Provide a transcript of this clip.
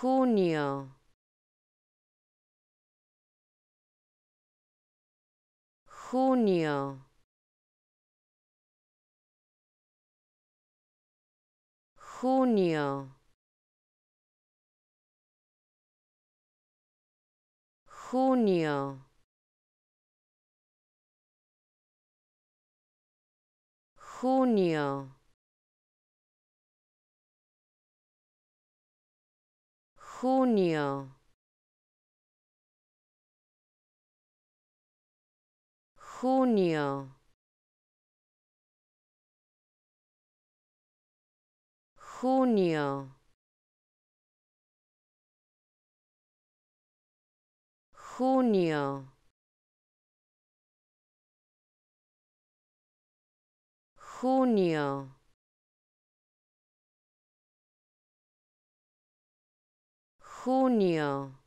junio junio junio junio junio junio junio junio junio junio junio